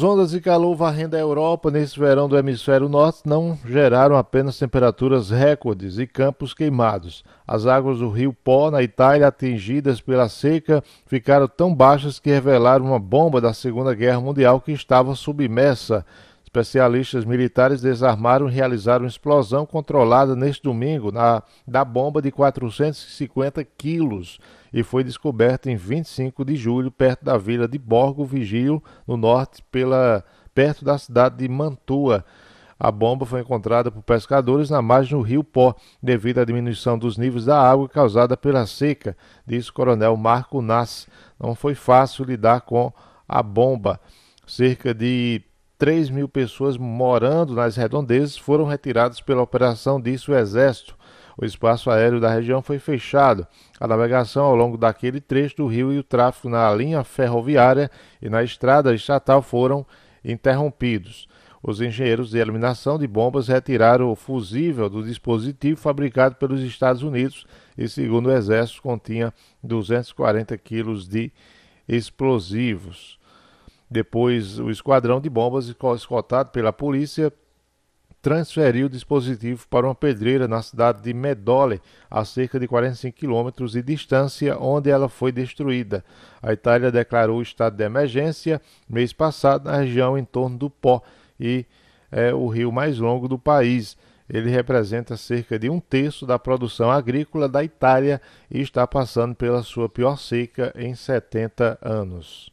As ondas de calor varrendo a Europa nesse verão do hemisfério norte não geraram apenas temperaturas recordes e campos queimados. As águas do rio Pó, na Itália, atingidas pela seca, ficaram tão baixas que revelaram uma bomba da Segunda Guerra Mundial que estava submersa. Especialistas militares desarmaram e realizaram explosão controlada neste domingo na, da bomba de 450 quilos e foi descoberta em 25 de julho perto da vila de Borgo Vigio, no norte, pela, perto da cidade de Mantua. A bomba foi encontrada por pescadores na margem do rio Pó, devido à diminuição dos níveis da água causada pela seca, disse o coronel Marco Nas. Não foi fácil lidar com a bomba. Cerca de 3 mil pessoas morando nas redondezas foram retiradas pela operação, disse o Exército. O espaço aéreo da região foi fechado. A navegação ao longo daquele trecho do rio e o tráfego na linha ferroviária e na estrada estatal foram interrompidos. Os engenheiros de eliminação de bombas retiraram o fusível do dispositivo fabricado pelos Estados Unidos e, segundo o Exército, continha 240 quilos de explosivos. Depois, o esquadrão de bombas, escoltado pela polícia, transferiu o dispositivo para uma pedreira na cidade de Medole, a cerca de 45 quilômetros de distância, onde ela foi destruída. A Itália declarou o estado de emergência mês passado na região em torno do Pó e é o rio mais longo do país. Ele representa cerca de um terço da produção agrícola da Itália e está passando pela sua pior seca em 70 anos.